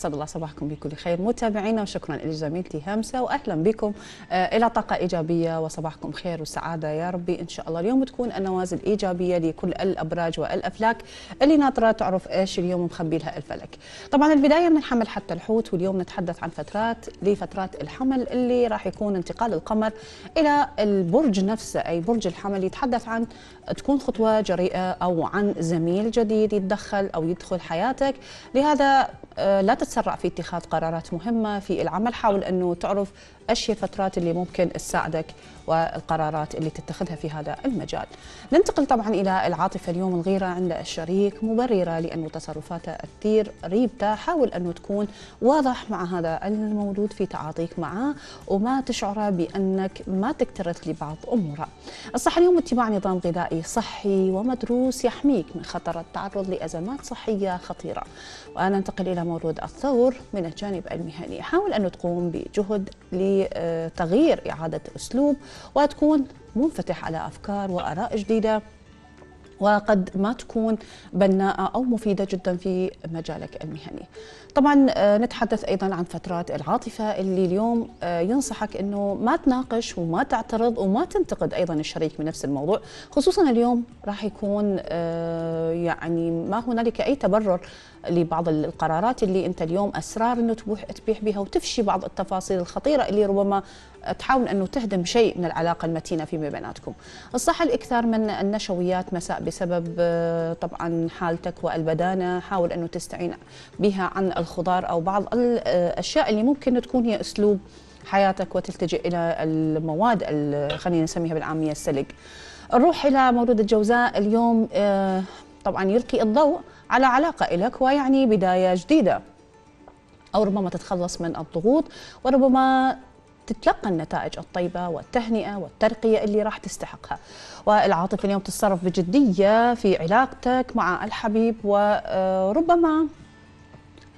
أسعد الله صباحكم بكل خير متابعينا وشكرا لزميلتي همسة وأهلا بكم آه، إلى طاقة إيجابية وصباحكم خير وسعادة يا ربي إن شاء الله اليوم تكون النوازل إيجابية لكل الأبراج والأفلاك اللي ناطرة تعرف إيش اليوم مخبي لها الفلك طبعا البداية من الحمل حتى الحوت واليوم نتحدث عن فترات لفترات الحمل اللي راح يكون انتقال القمر إلى البرج نفسه أي برج الحمل يتحدث عن تكون خطوة جريئة أو عن زميل جديد يتدخل أو يدخل حياتك لهذا آه، لا تتسرع في اتخاذ قرارات مهمة في العمل حاول أنه تعرف أشياء فترات اللي ممكن تساعدك والقرارات اللي تتخذها في هذا المجال ننتقل طبعا إلى العاطفة اليوم الغيرة عند الشريك مبررة لأنه تصرفاته كثير ريبته حاول أنه تكون واضح مع هذا المولود في تعاطيك معه وما تشعره بأنك ما تكترث لبعض أموره الصحة اليوم اتباع نظام غذائي صحي ومدروس يحميك من خطر التعرض لأزمات صحية خطيرة وأنا ننتقل إلى تمرد الثور من الجانب المهني حاول أن تقوم بجهد لتغيير إعادة أسلوب وتكون منفتح على أفكار وآراء جديدة وقد ما تكون بناءة أو مفيدة جدا في مجالك المهني طبعا آه، نتحدث أيضا عن فترات العاطفة اللي اليوم آه، ينصحك أنه ما تناقش وما تعترض وما تنتقد أيضا الشريك من نفس الموضوع خصوصا اليوم راح يكون آه، يعني ما هنالك أي تبرر لبعض القرارات اللي انت اليوم اسرار انه تبوح تبيح بها وتفشي بعض التفاصيل الخطيره اللي ربما تحاول انه تهدم شيء من العلاقه المتينه فيما بيناتكم. الصح الاكثار من النشويات مساء بسبب آه، طبعا حالتك والبدانه، حاول انه تستعين بها عن الخضار او بعض الاشياء آه، اللي ممكن تكون هي اسلوب حياتك وتلتجئ الى المواد خلينا نسميها بالعاميه السلق. نروح الى مولود الجوزاء اليوم آه، طبعا يلقي الضوء على علاقة إلك ويعني بداية جديدة أو ربما تتخلص من الضغوط وربما تتلقى النتائج الطيبة والتهنئة والترقية اللي راح تستحقها والعاطفة اليوم تتصرف بجدية في علاقتك مع الحبيب وربما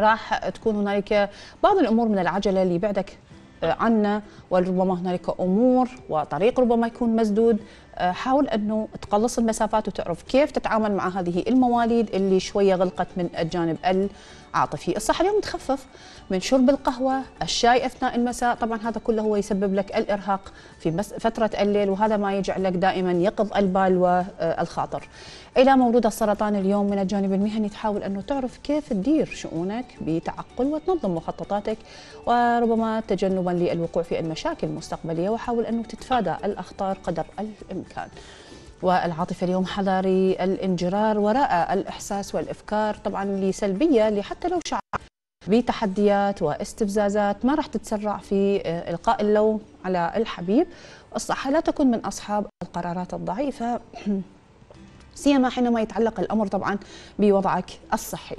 راح تكون هنالك بعض الأمور من العجلة اللي بعدك آه، عنا وربما هنالك امور وطريق ربما يكون مسدود آه، حاول انه تقلص المسافات وتعرف كيف تتعامل مع هذه المواليد اللي شويه غلقت من الجانب العاطفي، الصح اليوم تخفف من شرب القهوه، الشاي اثناء المساء، طبعا هذا كله هو يسبب لك الارهاق في فتره الليل وهذا ما يجعلك دائما يقظ البال والخاطر. الى مولود السرطان اليوم من الجانب المهني تحاول انه تعرف كيف تدير شؤونك بتعقل وتنظم مخططاتك وربما تجنبا للوقوع في المشاكل المستقبليه وحاول انه تتفادى الاخطار قدر الامكان. الإمكان والعاطفة اليوم حضاري الانجرار وراء الإحساس والإفكار طبعا لسلبية لحتى لو شعر بتحديات واستفزازات ما راح تتسرع في آه، إلقاء اللوم على الحبيب الصحة لا تكون من أصحاب القرارات الضعيفة سيما حينما يتعلق الأمر طبعا بوضعك الصحي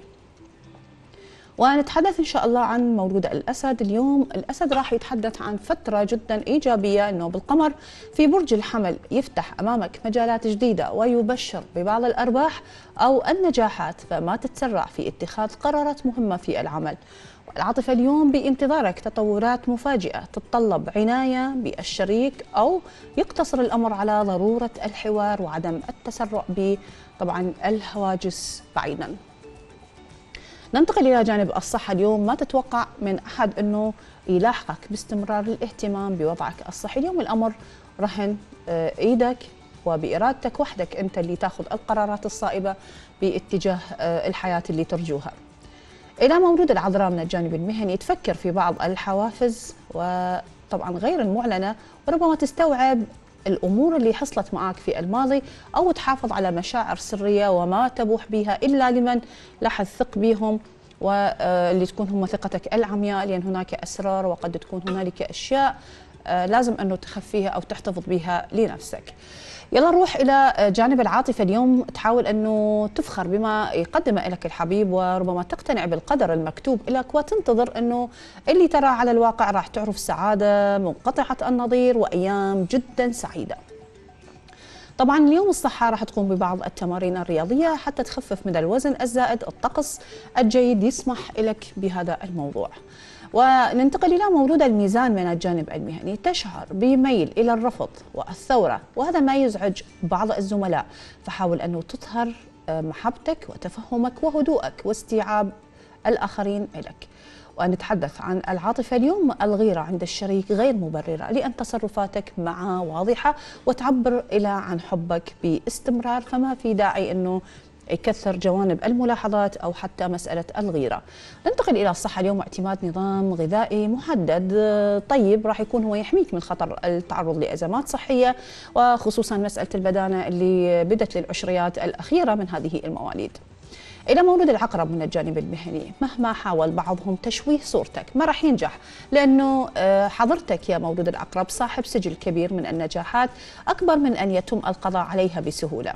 ونتحدث إن شاء الله عن مولود الأسد اليوم الأسد راح يتحدث عن فترة جدا إيجابية أنه بالقمر في برج الحمل يفتح أمامك مجالات جديدة ويبشر ببعض الأرباح أو النجاحات فما تتسرع في اتخاذ قرارات مهمة في العمل العاطفة اليوم بانتظارك تطورات مفاجئة تتطلب عناية بالشريك أو يقتصر الأمر على ضرورة الحوار وعدم التسرع ب طبعا الهواجس بعيدا ننتقل إلى جانب الصحة اليوم ما تتوقع من أحد أنه يلاحقك باستمرار الاهتمام بوضعك الصحي اليوم الأمر رهن إيدك وبإرادتك وحدك أنت اللي تأخذ القرارات الصائبة باتجاه آه، الحياة اللي ترجوها إلى مولود العذراء من الجانب المهني تفكر في بعض الحوافز وطبعا غير المعلنة وربما تستوعب الأمور اللي حصلت معك في الماضي أو تحافظ على مشاعر سرية وما تبوح بها إلا لمن لا ثق بهم واللي آه، تكون هم ثقتك العمياء لأن هناك أسرار وقد تكون هنالك أشياء آه، لازم أنه تخفيها أو تحتفظ بها لنفسك يلا نروح إلى جانب العاطفة اليوم تحاول أنه تفخر بما يقدمه لك الحبيب وربما تقتنع بالقدر المكتوب لك وتنتظر أنه اللي ترى على الواقع راح تعرف سعادة منقطعة النظير وأيام جدا سعيدة طبعا اليوم الصحة راح تقوم ببعض التمارين الرياضية حتى تخفف من الوزن الزائد الطقس الجيد يسمح لك بهذا الموضوع وننتقل إلى مولود الميزان من الجانب المهني تشعر بميل إلى الرفض والثورة وهذا ما يزعج بعض الزملاء فحاول أنه تظهر آه، محبتك وتفهمك وهدوءك واستيعاب الآخرين لك ونتحدث عن العاطفة اليوم الغيرة عند الشريك غير مبررة لأن تصرفاتك معه واضحة وتعبر إلى عن حبك باستمرار فما في داعي أنه يكثر جوانب الملاحظات أو حتى مسألة الغيرة ننتقل إلى الصحة اليوم اعتماد نظام غذائي محدد طيب راح يكون هو يحميك من خطر التعرض لأزمات صحية وخصوصا مسألة البدانة اللي بدت للعشريات الأخيرة من هذه المواليد إلى مولود العقرب من الجانب المهني مهما حاول بعضهم تشويه صورتك ما راح ينجح لأنه آه، حضرتك يا مولود العقرب صاحب سجل كبير من النجاحات أكبر من أن يتم القضاء عليها بسهولة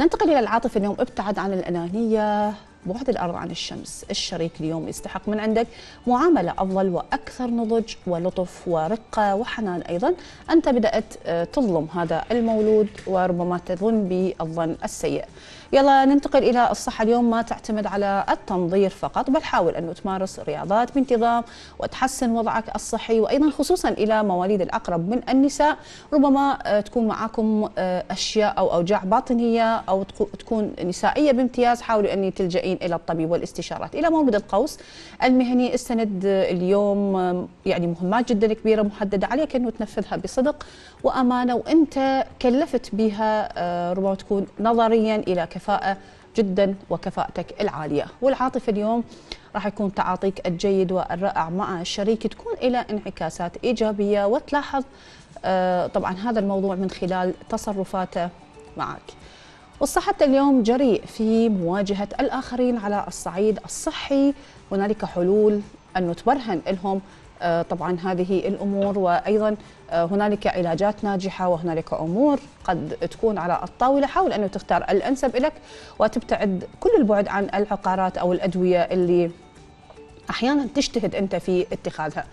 ننتقل إلى العاطفة اليوم ابتعد عن الأنانية بعد الأرض عن الشمس الشريك اليوم يستحق من عندك معاملة أفضل وأكثر نضج ولطف ورقة وحنان أيضا أنت بدأت آه، تظلم هذا المولود وربما تظن بالظن السيء يلا ننتقل إلى الصحة اليوم ما تعتمد على التنظير فقط بل حاول أن تمارس رياضات بانتظام وتحسن وضعك الصحي وأيضا خصوصا إلى مواليد الأقرب من النساء ربما آه، تكون معاكم آه، أشياء أو أوجاع باطنية أو تكون نسائية بامتياز حاولوا أن تلجئين إلى الطبيب والاستشارات إلى مولد القوس المهني استند اليوم يعني مهمات جدا كبيرة محددة عليك أنه تنفذها بصدق وأمانة وأنت كلفت بها آه، ربما تكون نظريا إلى كفاءة كفاءة جدا وكفاءتك العالية والعاطفة اليوم راح يكون تعاطيك الجيد والرائع مع الشريك تكون إلى انعكاسات إيجابية وتلاحظ آه، طبعا هذا الموضوع من خلال تصرفاته معك والصحة اليوم جريء في مواجهة الآخرين على الصعيد الصحي هنالك حلول أن تبرهن لهم آه، طبعا هذه الامور وايضا آه، هنالك علاجات ناجحه وهنالك امور قد تكون على الطاوله حاول انه تختار الانسب لك وتبتعد كل البعد عن العقارات او الادويه اللي احيانا تجتهد انت في اتخاذها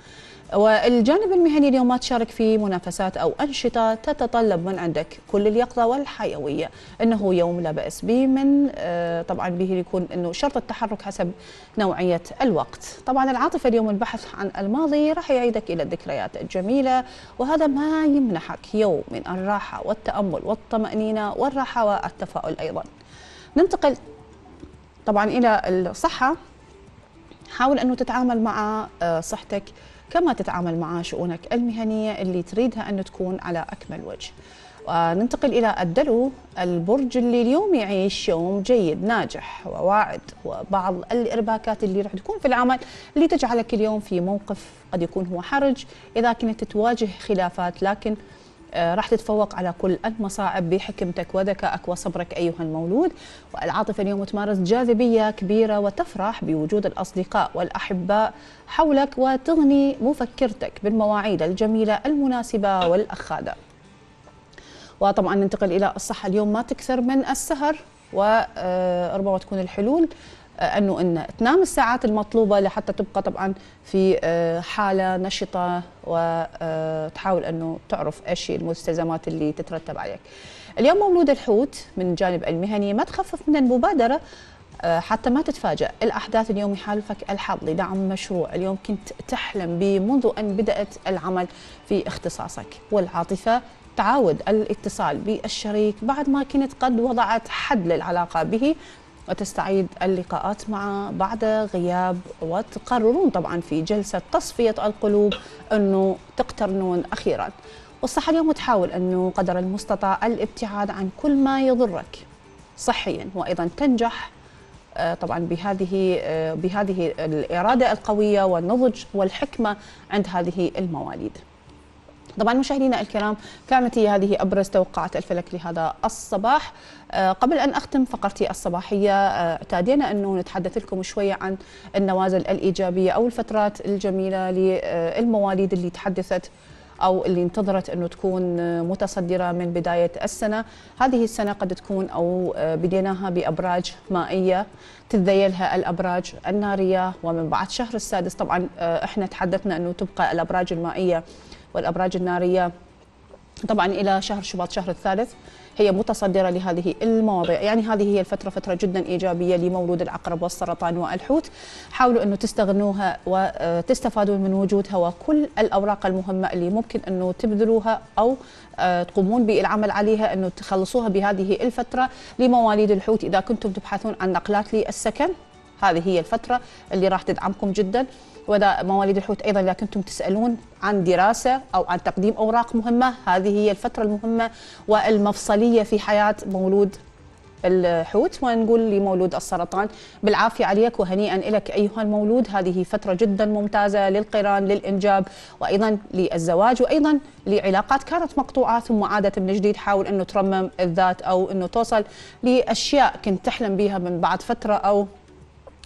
والجانب المهني اليوم ما تشارك في منافسات أو أنشطة تتطلب من عندك كل اليقظه والحيوية أنه يوم لا بأس به من آه، طبعا به يكون أنه شرط التحرك حسب نوعية الوقت طبعا العاطفة اليوم البحث عن الماضي راح يعيدك إلى الذكريات الجميلة وهذا ما يمنحك يوم من الراحة والتأمل والطمأنينة والراحة والتفاؤل أيضا ننتقل طبعا إلى الصحة حاول أنه تتعامل مع آه، صحتك كما تتعامل مع شؤونك المهنية اللي تريدها أن تكون على أكمل وجه وننتقل إلى الدلو البرج اللي اليوم يعيش يوم جيد ناجح وواعد وبعض الإرباكات اللي راح تكون في العمل اللي تجعلك اليوم في موقف قد يكون هو حرج إذا كنت تواجه خلافات لكن آه، راح تتفوق على كل المصاعب بحكمتك وذكائك وصبرك أيها المولود والعاطفة اليوم تمارس جاذبية كبيرة وتفرح بوجود الأصدقاء والأحباء حولك وتغني مفكرتك بالمواعيد الجميلة المناسبة والأخادة وطبعا ننتقل إلى الصحة اليوم ما تكثر من السهر وربما تكون الحلول آه، انه ان تنام الساعات المطلوبه لحتى تبقى طبعا في آه، حاله نشطه وتحاول آه، انه تعرف ايش المستلزمات اللي تترتب عليك. اليوم مولود الحوت من جانب المهني ما تخفف من المبادره حتى ما تتفاجأ الأحداث اليوم يحالفك الحظ لدعم مشروع اليوم كنت تحلم به منذ أن بدأت العمل في اختصاصك والعاطفة تعاود الاتصال بالشريك بعد ما كنت قد وضعت حد للعلاقة به وتستعيد اللقاءات معه بعد غياب وتقررون طبعا في جلسة تصفية القلوب أنه تقترنون أخيرا والصحة اليوم تحاول أنه قدر المستطاع الابتعاد عن كل ما يضرك صحيا وأيضا تنجح آه، طبعا بهذه آه، بهذه الاراده القويه والنضج والحكمه عند هذه المواليد. طبعا مشاهدينا الكرام كانت هي هذه ابرز توقعات الفلك لهذا الصباح آه، قبل ان اختم فقرتي الصباحيه آه، اعتادينا انه نتحدث لكم شويه عن النوازل الايجابيه او الفترات الجميله للمواليد اللي تحدثت او اللي انتظرت انه تكون آه، متصدره من بدايه السنه، هذه السنه قد تكون او بديناها بابراج مائيه تتذيلها الابراج الناريه ومن بعد شهر السادس طبعا احنا تحدثنا انه تبقى الابراج المائيه والأبراج النارية طبعا إلى شهر شباط شهر الثالث هي متصدرة لهذه المواضيع يعني هذه هي الفترة فترة جدا إيجابية لمولود العقرب والسرطان والحوت حاولوا أنه تستغنوها وتستفادوا آه، من وجودها وكل الأوراق المهمة اللي ممكن أنه تبذلوها أو آه، تقومون بالعمل عليها أنه تخلصوها بهذه الفترة لمواليد الحوت إذا كنتم تبحثون عن نقلات للسكن هذه هي الفترة اللي راح تدعمكم جدا وإذا مواليد الحوت أيضا إذا كنتم تسألون عن دراسة أو عن تقديم أوراق مهمة هذه هي الفترة المهمة والمفصلية في حياة مولود الحوت ونقول لمولود السرطان بالعافية عليك وهنيئا لك أيها المولود هذه فترة جدا ممتازة للقران للإنجاب وأيضا للزواج وأيضا لعلاقات كانت مقطوعة ثم عادت من جديد حاول أنه ترمم الذات أو أنه توصل لأشياء كنت تحلم بها من بعد فترة أو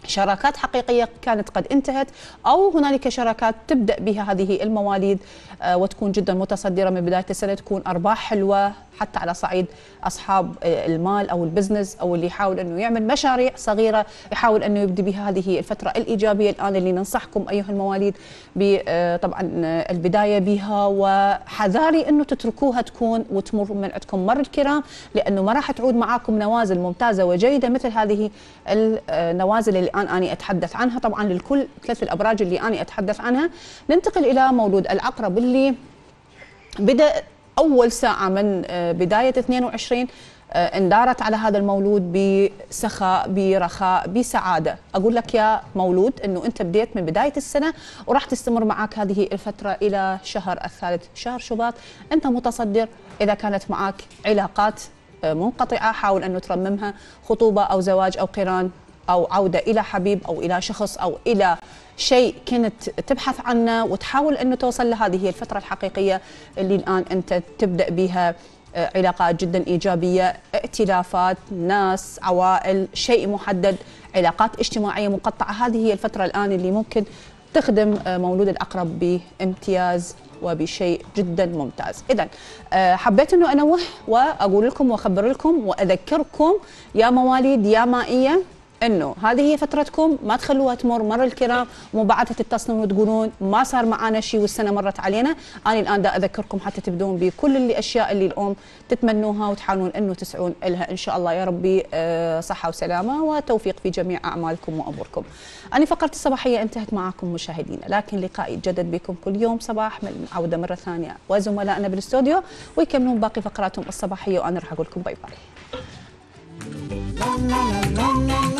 شراكات حقيقية كانت قد انتهت أو هنالك شراكات تبدأ بها هذه المواليد آه، وتكون جدا متصدرة من بداية السنة تكون أرباح حلوة حتى على صعيد أصحاب آه، المال أو البزنس أو اللي يحاول أنه يعمل مشاريع صغيرة يحاول أنه يبدي بها هذه الفترة الإيجابية الآن اللي ننصحكم أيها المواليد آه، طبعا البداية بها وحذاري أنه تتركوها تكون وتمر من عندكم مر الكرام لأنه ما راح تعود معاكم نوازل ممتازة وجيدة مثل هذه النوازل اللي الآن أنا أتحدث عنها طبعا للكل ثلاث الأبراج اللي أنا أتحدث عنها ننتقل إلى مولود العقرب اللي بدأ أول ساعة من آه، بداية 22 آه، اندارت على هذا المولود بسخاء برخاء بسعاده اقول لك يا مولود انه انت بديت من بدايه السنه وراح تستمر معك هذه الفتره الى شهر الثالث شهر شباط انت متصدر اذا كانت معك علاقات آه، منقطعه حاول انه ترممها خطوبه او زواج او قران او عوده الى حبيب او الى شخص او الى شيء كنت تبحث عنه وتحاول انه توصل لهذه هي الفتره الحقيقيه اللي الان انت تبدا بها آه، علاقات جدا ايجابيه، ائتلافات، ناس، عوائل، شيء محدد، علاقات اجتماعيه مقطعه، هذه هي الفتره الان اللي ممكن تخدم آه، مولود الاقرب بامتياز وبشيء جدا ممتاز اذا آه، حبيت انه انوه واقول لكم واخبر لكم واذكركم يا مواليد يا مائيه انه هذه هي فترتكم ما تخلوها تمر مر الكرام مو بعدها تتصلون وتقولون ما صار معنا شيء والسنه مرت علينا انا الان دا اذكركم حتى تبدون بكل اللي اشياء اللي الام تتمنوها وتحاولون انه تسعون لها ان شاء الله يا ربي آه، صحه وسلامه وتوفيق في جميع اعمالكم واموركم انا فقرتي الصباحيه انتهت معاكم مشاهدينا لكن لقائي يتجدد بكم كل يوم صباح من عوده مره ثانيه وزملائنا بالاستوديو ويكملون باقي فقراتهم الصباحيه وانا راح اقول لكم باي باي